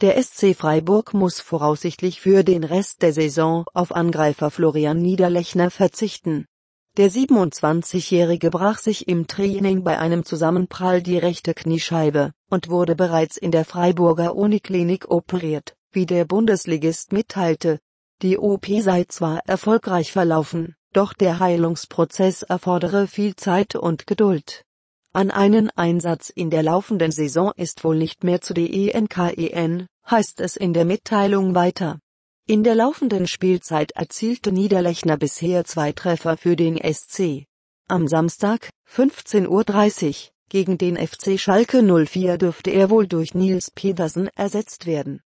Der SC Freiburg muss voraussichtlich für den Rest der Saison auf Angreifer Florian Niederlechner verzichten. Der 27-Jährige brach sich im Training bei einem Zusammenprall die rechte Kniescheibe und wurde bereits in der Freiburger Uniklinik operiert, wie der Bundesligist mitteilte. Die OP sei zwar erfolgreich verlaufen, doch der Heilungsprozess erfordere viel Zeit und Geduld. An einen Einsatz in der laufenden Saison ist wohl nicht mehr zu denken, heißt es in der Mitteilung weiter. In der laufenden Spielzeit erzielte Niederlechner bisher zwei Treffer für den SC. Am Samstag, 15.30 Uhr, gegen den FC Schalke 04 dürfte er wohl durch Nils Pedersen ersetzt werden.